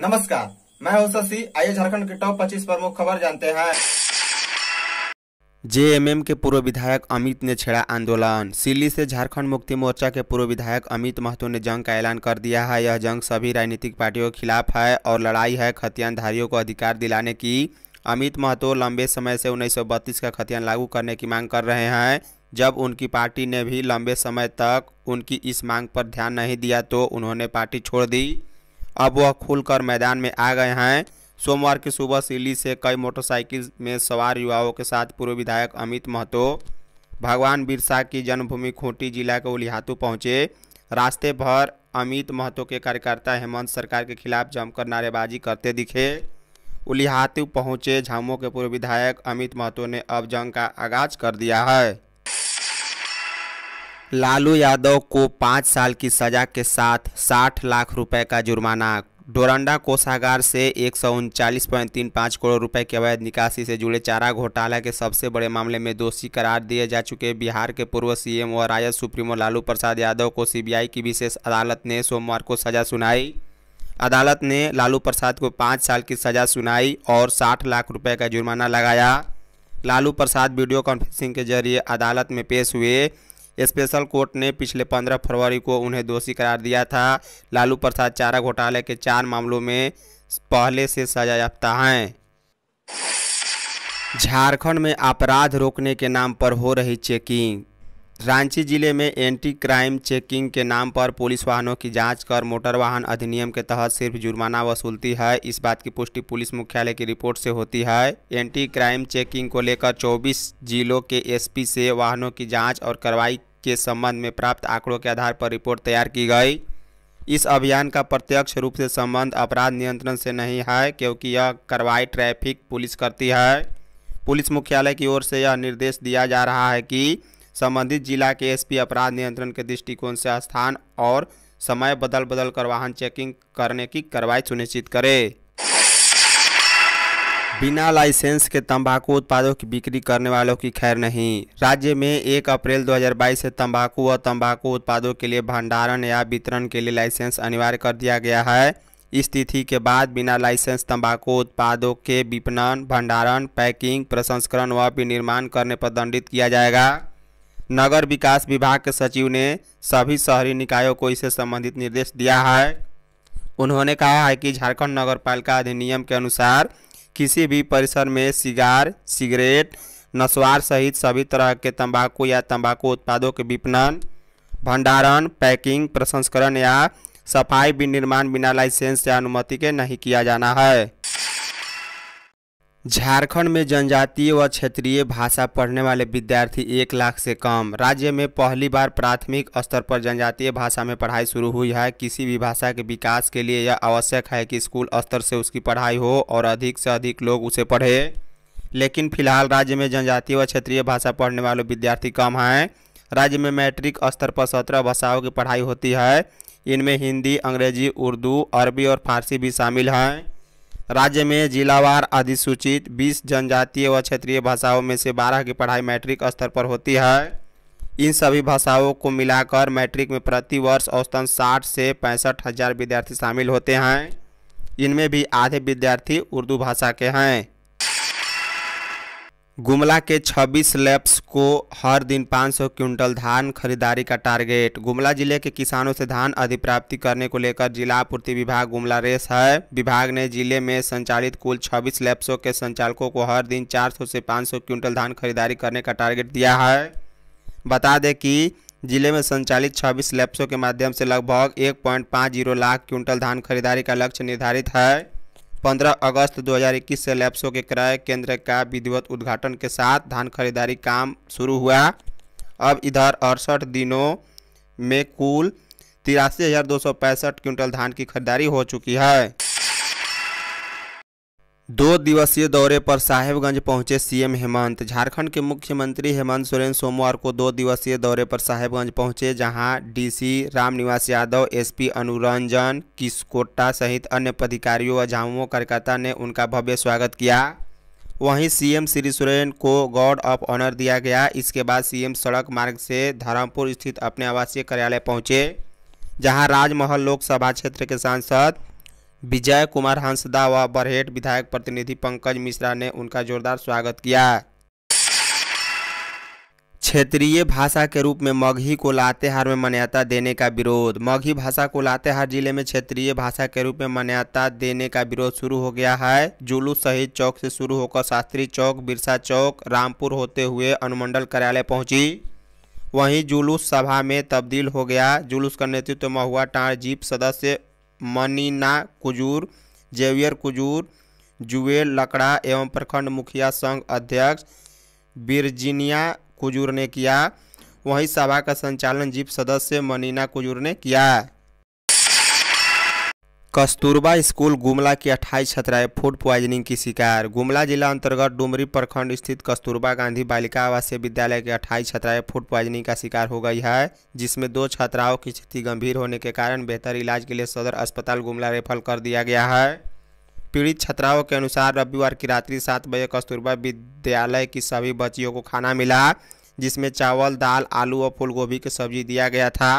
नमस्कार मैं हूं शशि आइए झारखंड के टॉप 25 प्रमुख खबर जानते हैं जेएमएम के पूर्व विधायक अमित ने छेड़ा आंदोलन सिल्ली से झारखंड मुक्ति मोर्चा के पूर्व विधायक अमित महतो ने जंग का ऐलान कर दिया है यह जंग सभी राजनीतिक पार्टियों के खिलाफ है और लड़ाई है खतियानधारियों को अधिकार दिलाने की अमित महतो लंबे समय से 1932 का खतियान लागू करने की मांग कर रहे हैं जब उनकी पार्टी ने भी लंबे समय तक उनकी इस मांग पर ध्यान नहीं दिया तो उन्होंने पार्टी छोड़ दी अब वह खुलकर मैदान में आ गए हैं सोमवार की सुबह सिली से कई मोटरसाइकिल में सवार युवाओं के साथ पूर्व विधायक अमित महतो भगवान बिरसा की जन्मभूमि खूंटी जिला के उलिहातू पहुंचे रास्ते भर अमित महतो के कार्यकर्ता हेमंत सरकार के खिलाफ जमकर नारेबाजी करते दिखे उलिहातू पहुंचे झामो के पूर्व विधायक अमित महतो ने अब जंग का आगाज कर दिया है लालू यादव को पाँच साल की सजा के साथ साठ लाख रुपए का जुर्माना डोरंडा कोषागार से एक करोड़ रुपए की अवैध निकासी से जुड़े चारा घोटाला के सबसे बड़े मामले में दोषी करार दिए जा चुके बिहार के पूर्व सीएम और राजद सुप्रीमो लालू प्रसाद यादव को सीबीआई की विशेष अदालत ने सोमवार को सजा सुनाई अदालत ने लालू प्रसाद को पाँच साल की सजा सुनाई और साठ लाख रुपये का जुर्माना लगाया लालू प्रसाद वीडियो कॉन्फ्रेंसिंग के जरिए अदालत में पेश हुए स्पेशल कोर्ट ने पिछले 15 फरवरी को उन्हें दोषी करार दिया था लालू प्रसाद चारा घोटाले के चार मामलों में पहले से सजा याफ्ता हैं झारखंड में अपराध रोकने के नाम पर हो रही चेकिंग रांची जिले में एंटी क्राइम चेकिंग के नाम पर पुलिस वाहनों की जांच कर मोटर वाहन अधिनियम के तहत सिर्फ जुर्माना वसूलती है इस बात की पुष्टि पुलिस मुख्यालय की रिपोर्ट से होती है एंटी क्राइम चेकिंग को लेकर 24 जिलों के एसपी से वाहनों की जांच और कार्रवाई के संबंध में प्राप्त आंकड़ों के आधार पर रिपोर्ट तैयार की गई इस अभियान का प्रत्यक्ष रूप से संबंध अपराध नियंत्रण से नहीं है क्योंकि यह कार्रवाई ट्रैफिक पुलिस करती है पुलिस मुख्यालय की ओर से यह निर्देश दिया जा रहा है कि संबंधित जिला के एसपी अपराध नियंत्रण के दृष्टिकोण से स्थान और समय बदल बदल कर वाहन चेकिंग करने की कार्रवाई सुनिश्चित करें बिना लाइसेंस के तंबाकू उत्पादों की बिक्री करने वालों की खैर नहीं राज्य में 1 अप्रैल 2022 से तंबाकू और तंबाकू उत्पादों के लिए भंडारण या वितरण के लिए लाइसेंस अनिवार्य कर दिया गया है इस तिथि के बाद बिना लाइसेंस तंबाकू उत्पादों के विपणन भंडारण पैकिंग प्रसंस्करण व विनिर्माण करने पर दंडित किया जाएगा नगर विकास विभाग के सचिव ने सभी शहरी निकायों को इससे संबंधित निर्देश दिया है उन्होंने कहा है कि झारखंड नगर पालिका अधिनियम के अनुसार किसी भी परिसर में सिगार सिगरेट नस्वार सहित सभी तरह के तंबाकू या तंबाकू उत्पादों के विपणन भंडारण पैकिंग प्रसंस्करण या सफाई विनिर्माण बिना लाइसेंस या अनुमति के नहीं किया जाना है झारखंड में जनजातीय व क्षेत्रीय भाषा पढ़ने वाले विद्यार्थी एक लाख से कम राज्य में पहली बार प्राथमिक स्तर पर जनजातीय भाषा में पढ़ाई शुरू हुई है किसी भी भाषा के विकास के लिए यह आवश्यक है कि स्कूल स्तर से उसकी पढ़ाई हो और अधिक से अधिक लोग उसे पढ़े लेकिन फिलहाल राज्य में जनजातीय व क्षेत्रीय भाषा पढ़ने वाले विद्यार्थी कम हैं राज्य में मैट्रिक स्तर पर सत्रह भाषाओं की पढ़ाई होती है इनमें हिंदी अंग्रेजी उर्दू अरबी और फारसी भी शामिल हैं राज्य में जिलावार अधिसूचित 20 जनजातीय व क्षेत्रीय भाषाओं में से 12 की पढ़ाई मैट्रिक स्तर पर होती है इन सभी भाषाओं को मिलाकर मैट्रिक में प्रति वर्ष औसतन 60 से पैंसठ हज़ार विद्यार्थी शामिल होते हैं इनमें भी आधे विद्यार्थी उर्दू भाषा के हैं गुमला के 26 लैप्स को हर दिन 500 क्विंटल धान खरीदारी का टारगेट गुमला जिले के किसानों से धान अधिप्राप्ति करने को लेकर जिला आपूर्ति विभाग गुमला रेस है विभाग ने जिले में संचालित कुल 26 लैप्सों के संचालकों को हर दिन 400 से 500 क्विंटल धान खरीदारी करने का टारगेट दिया है बता दें कि जिले में संचालित 26 लैप्सों के माध्यम से लगभग एक लाख क्विंटल धान खरीदारी का लक्ष्य निर्धारित है 15 अगस्त 2021 से लैप्सो के क्रय केंद्र का विधिवत उद्घाटन के साथ धान खरीदारी काम शुरू हुआ अब इधर अड़सठ दिनों में कुल तिरासी हज़ार दो सौ पैंसठ क्विंटल धान की खरीदारी हो चुकी है दो दिवसीय दौरे पर साहेबगंज पहुंचे सीएम हेमंत झारखंड के मुख्यमंत्री हेमंत सोरेन सोमवार को दो दिवसीय दौरे पर साहेबगंज पहुंचे जहां डीसी रामनिवास यादव एसपी अनुरंजन किसकोटा सहित अन्य पदाधिकारियों व झामुमो कार्यकर्ता ने उनका भव्य स्वागत किया वहीं सीएम श्री सोरेन को गार्ड ऑफ ऑनर दिया गया इसके बाद सीएम सड़क मार्ग से धर्मपुर स्थित अपने आवासीय कार्यालय पहुँचे जहाँ राजमहल लोकसभा क्षेत्र के सांसद विजय कुमार हंसदा व बरहेट विधायक प्रतिनिधि पंकज मिश्रा ने उनका जोरदार स्वागत किया क्षेत्रीय भाषा के रूप में मगही को लातेहार में मान्यता देने का विरोध मगही भाषा को लातेहार जिले में क्षेत्रीय भाषा के रूप में मान्यता देने का विरोध शुरू हो गया है जुलू शहीद चौक से शुरू होकर शास्त्री चौक बिरसा चौक रामपुर होते हुए अनुमंडल कार्यालय पहुंची वहीं जुलूस सभा में तब्दील हो गया जुलूस का नेतृत्व महुआ टाण जीप सदस्य मनीना कुजूर जेवियर कुजूर जुवेल लकड़ा एवं प्रखंड मुखिया संघ अध्यक्ष बिरजिनिया कुजूर ने किया वहीं सभा का संचालन जीप सदस्य मनीना कुजूर ने किया कस्तूरबा स्कूल गुमला की 28 छात्राएं फूड प्वाइजनिंग की शिकार गुमला जिला अंतर्गत डुमरी प्रखंड स्थित कस्तूरबा गांधी बालिका आवासीय विद्यालय के 28 छात्राएं फूड प्वाइजनिंग का शिकार हो गई है जिसमें दो छात्राओं की स्थिति गंभीर होने के कारण बेहतर इलाज के लिए सदर अस्पताल गुमला रेफर कर दिया गया है पीड़ित छात्राओं के अनुसार रविवार की रात्रि सात बजे कस्तूरबा विद्यालय की सभी बच्चियों को खाना मिला जिसमें चावल दाल आलू और फूलगोभी की सब्जी दिया गया था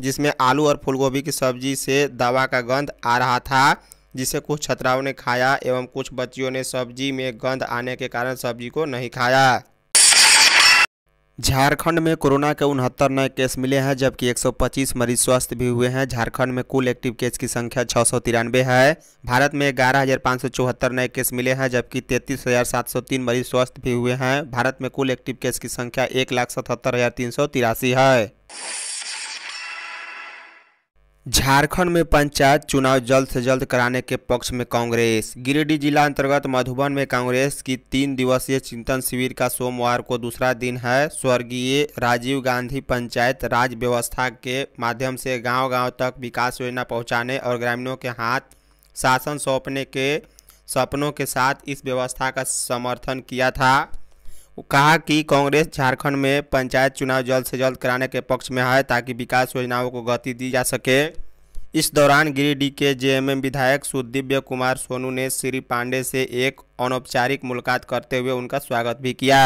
जिसमें आलू और फूलगोभी की सब्जी से दवा का गंध आ रहा था जिसे कुछ छात्राओं ने खाया एवं कुछ बच्चियों ने सब्जी में गंध आने के कारण सब्जी को नहीं खाया झारखंड में कोरोना के उनहत्तर नए केस मिले हैं जबकि 125 मरीज स्वस्थ भी हुए हैं झारखंड में कुल एक्टिव केस की संख्या छः है भारत में ग्यारह नए केस मिले हैं जबकि 33,703 मरीज स्वस्थ भी हुए हैं भारत में कुल एक्टिव केस की संख्या एक है झारखंड में पंचायत चुनाव जल्द से जल्द कराने के पक्ष में कांग्रेस गिरिडीह जिला अंतर्गत मधुबन में कांग्रेस की तीन दिवसीय चिंतन शिविर का सोमवार को दूसरा दिन है स्वर्गीय राजीव गांधी पंचायत राज व्यवस्था के माध्यम से गांव-गांव तक विकास योजना पहुंचाने और ग्रामीणों के हाथ शासन सौंपने के सपनों के साथ इस व्यवस्था का समर्थन किया था कहा कि कांग्रेस झारखंड में पंचायत चुनाव जल्द से जल्द कराने के पक्ष में है ताकि विकास योजनाओं को गति दी जा सके इस दौरान गिरिडीह के जेएमएम विधायक सुदिव्य कुमार सोनू ने श्री पांडे से एक अनौपचारिक मुलाकात करते हुए उनका स्वागत भी किया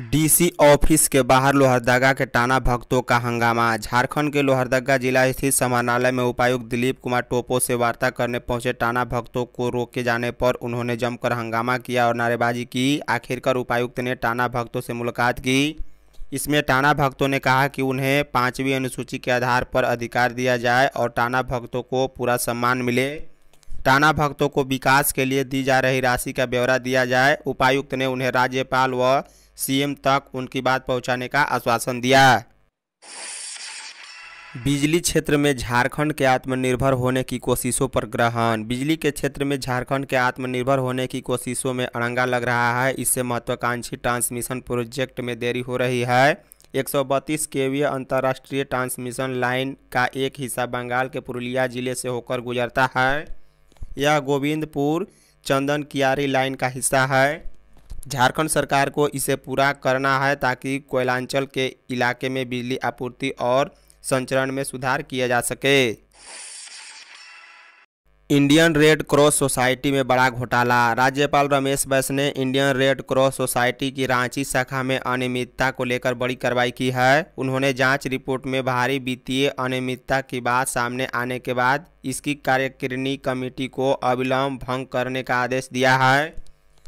डीसी ऑफिस के बाहर लोहरदगा के टाना भक्तों का हंगामा झारखंड के लोहरदगा जिला स्थित समाहरणालय में उपायुक्त दिलीप कुमार टोपो से वार्ता करने पहुंचे टाना भक्तों को रोके जाने पर उन्होंने जमकर हंगामा किया और नारेबाजी की आखिरकार उपायुक्त ने टाना भक्तों से मुलाकात की इसमें टाना भक्तों ने कहा कि उन्हें पाँचवीं अनुसूची के आधार पर अधिकार दिया जाए और टाना भक्तों को पूरा सम्मान मिले टाना भक्तों को विकास के लिए दी जा रही राशि का ब्यौरा दिया जाए उपायुक्त ने उन्हें राज्यपाल व सीएम तक उनकी बात पहुंचाने का आश्वासन दिया बिजली क्षेत्र में झारखंड के आत्मनिर्भर होने की कोशिशों पर ग्रहण बिजली के क्षेत्र में झारखंड के आत्मनिर्भर होने की कोशिशों में अड़ंगा लग रहा है इससे महत्वाकांक्षी ट्रांसमिशन प्रोजेक्ट में देरी हो रही है एक सौ बत्तीस के वी अंतर्राष्ट्रीय ट्रांसमिशन लाइन का एक हिस्सा बंगाल के पुरुलिया जिले से होकर गुजरता है यह गोविंदपुर चंदन कियारी लाइन का हिस्सा है झारखंड सरकार को इसे पूरा करना है ताकि कोयलांचल के इलाके में बिजली आपूर्ति और संचरण में सुधार किया जा सके इंडियन रेड क्रॉस सोसाइटी में बड़ा घोटाला राज्यपाल रमेश बैस ने इंडियन रेड क्रॉस सोसाइटी की रांची शाखा में अनियमितता को लेकर बड़ी कार्रवाई की है उन्होंने जांच रिपोर्ट में भारी वित्तीय अनियमितता की बात सामने आने के बाद इसकी कार्यकारिणी कमेटी को अविलंब भंग करने का आदेश दिया है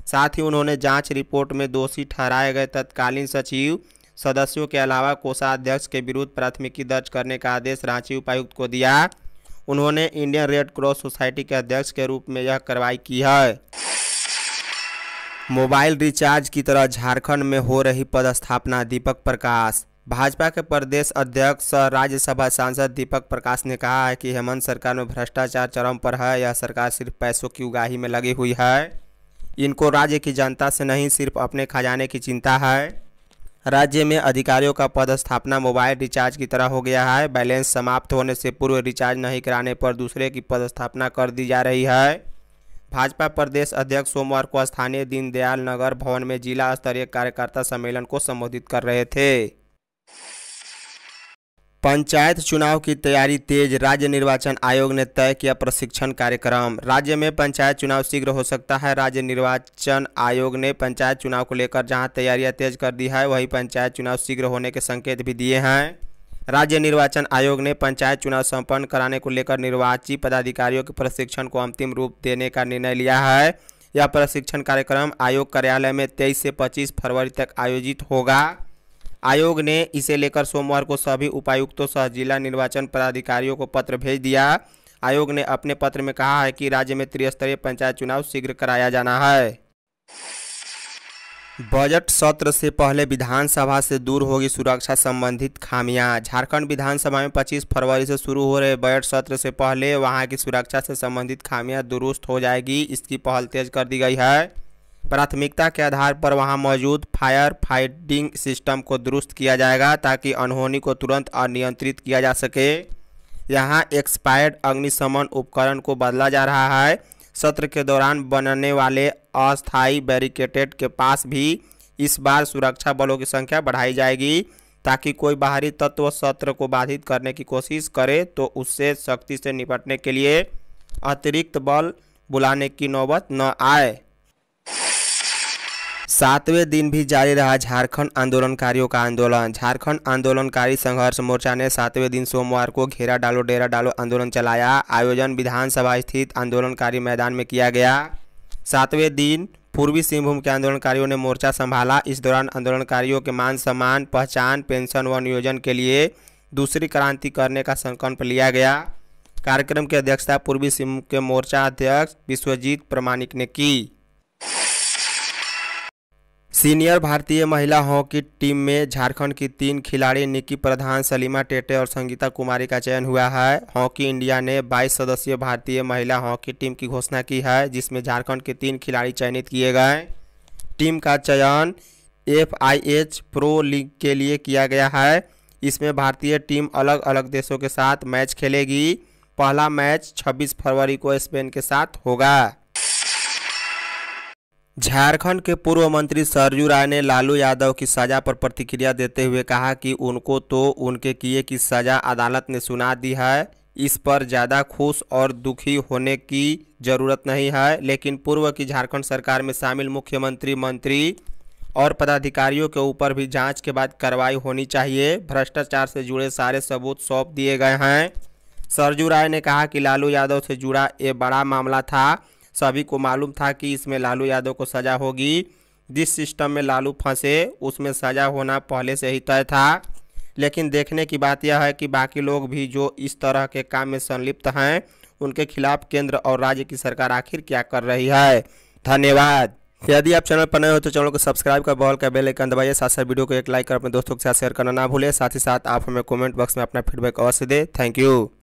साथ ही उन्होंने जांच रिपोर्ट में दोषी ठहराए गए तत्कालीन सचिव सदस्यों के अलावा कोषाध्यक्ष के विरुद्ध प्राथमिकी दर्ज करने का आदेश रांची उपायुक्त को दिया उन्होंने इंडियन रेड क्रॉस सोसाइटी के अध्यक्ष के रूप में यह कार्रवाई की है मोबाइल रिचार्ज की तरह झारखंड में हो रही पदस्थापना दीपक प्रकाश भाजपा के प्रदेश अध्यक्ष और राज्यसभा सांसद दीपक प्रकाश ने कहा है कि हेमंत सरकार में भ्रष्टाचार चरम पर है यह सरकार सिर्फ पैसों की उगाही में लगी हुई है इनको राज्य की जनता से नहीं सिर्फ अपने खजाने की चिंता है राज्य में अधिकारियों का पदस्थापना मोबाइल रिचार्ज की तरह हो गया है बैलेंस समाप्त होने से पूर्व रिचार्ज नहीं कराने पर दूसरे की पदस्थापना कर दी जा रही है भाजपा प्रदेश अध्यक्ष सोमवार को स्थानीय दीनदयाल नगर भवन में जिला स्तरीय कार्यकर्ता सम्मेलन को संबोधित कर रहे थे पंचायत चुनाव की तैयारी तेज राज्य निर्वाचन आयोग ने तय किया प्रशिक्षण कार्यक्रम राज्य में पंचायत चुनाव शीघ्र हो सकता है राज्य निर्वाचन आयोग ने पंचायत चुनाव को लेकर जहां तैयारियां तेज कर दी है वहीं पंचायत चुनाव शीघ्र होने के संकेत भी दिए हैं राज्य निर्वाचन आयोग ने पंचायत चुनाव संपन्न कराने को लेकर निर्वाची पदाधिकारियों के प्रशिक्षण को अंतिम रूप देने का निर्णय लिया है यह प्रशिक्षण कार्यक्रम आयोग कार्यालय में तेईस से पच्चीस फरवरी तक आयोजित होगा आयोग ने इसे लेकर सोमवार को सभी उपायुक्तों सह जिला निर्वाचन पदाधिकारियों को पत्र भेज दिया आयोग ने अपने पत्र में कहा है कि राज्य में त्रिस्तरीय पंचायत चुनाव शीघ्र कराया जाना है बजट सत्र से पहले विधानसभा से दूर होगी सुरक्षा संबंधित खामियां झारखंड विधानसभा में 25 फरवरी से शुरू हो रहे बजट सत्र से पहले वहां की सुरक्षा से संबंधित खामियां दुरुस्त हो जाएगी इसकी पहल तेज कर दी गई है प्राथमिकता के आधार पर वहां मौजूद फायर फाइटिंग सिस्टम को दुरुस्त किया जाएगा ताकि अनहोनी को तुरंत अनियंत्रित किया जा सके यहां एक्सपायर्ड अग्निशमन उपकरण को बदला जा रहा है सत्र के दौरान बनने वाले अस्थायी बैरिकेटेड के पास भी इस बार सुरक्षा बलों की संख्या बढ़ाई जाएगी ताकि कोई बाहरी तत्व सत्र को बाधित करने की कोशिश करे तो उससे सख्ती से निपटने के लिए अतिरिक्त बल बुलाने की नौबत न आए सातवें दिन भी जारी रहा झारखंड आंदोलनकारियों का आंदोलन झारखंड आंदोलनकारी संघर्ष मोर्चा ने सातवें दिन सोमवार को घेरा डालो डेरा डालो आंदोलन चलाया आयोजन विधानसभा स्थित आंदोलनकारी मैदान में किया गया सातवें दिन पूर्वी सिंहभूम के आंदोलनकारियों ने मोर्चा संभाला इस दौरान आंदोलनकारियों के मान सम्मान पहचान पेंशन व नियोजन के लिए दूसरी क्रांति करने का संकल्प लिया गया कार्यक्रम की अध्यक्षता पूर्वी सिंहभूम के मोर्चा अध्यक्ष विश्वजीत प्रमाणिक ने की सीनियर भारतीय महिला हॉकी टीम में झारखंड की तीन खिलाड़ी निकी प्रधान सलीमा टेटे और संगीता कुमारी का चयन हुआ है हॉकी इंडिया ने 22 सदस्यीय भारतीय महिला हॉकी टीम की घोषणा की है जिसमें झारखंड के तीन खिलाड़ी चयनित किए गए टीम का चयन F I H pro league के लिए किया गया है इसमें भारतीय टीम अलग अलग देशों के साथ मैच खेलेगी पहला मैच छब्बीस फरवरी को स्पेन के साथ होगा झारखंड के पूर्व मंत्री सरयू राय ने लालू यादव की सजा पर प्रतिक्रिया देते हुए कहा कि उनको तो उनके किए की सजा अदालत ने सुना दी है इस पर ज़्यादा खुश और दुखी होने की ज़रूरत नहीं है लेकिन पूर्व की झारखंड सरकार में शामिल मुख्यमंत्री मंत्री और पदाधिकारियों के ऊपर भी जांच के बाद कार्रवाई होनी चाहिए भ्रष्टाचार से जुड़े सारे सबूत सौंप दिए गए हैं सरजू राय ने कहा कि लालू यादव से जुड़ा ये बड़ा मामला था सभी को मालूम था कि इसमें लालू यादव को सज़ा होगी जिस सिस्टम में लालू फंसे उसमें सज़ा होना पहले से ही तय था लेकिन देखने की बात यह है कि बाकी लोग भी जो इस तरह के काम में संलिप्त हैं उनके खिलाफ केंद्र और राज्य की सरकार आखिर क्या कर रही है धन्यवाद यदि आप चैनल पर नए हो तो चैनल को सब्सक्राइब कर बॉल का बेल आइकन दबाइए साथ साथ वीडियो को एक लाइक कर अपने दोस्तों के साथ शेयर करना ना भूलें साथ ही साथ आप हमें कमेंट बॉक्स में अपना फीडबैक अवश्य दें थैंक यू